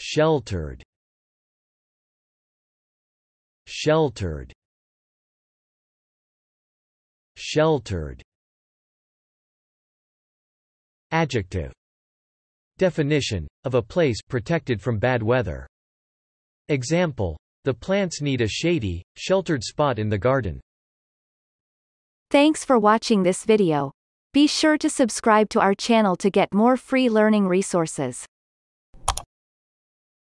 sheltered sheltered sheltered adjective definition of a place protected from bad weather example the plants need a shady sheltered spot in the garden thanks for watching this video be sure to subscribe to our channel to get more free learning resources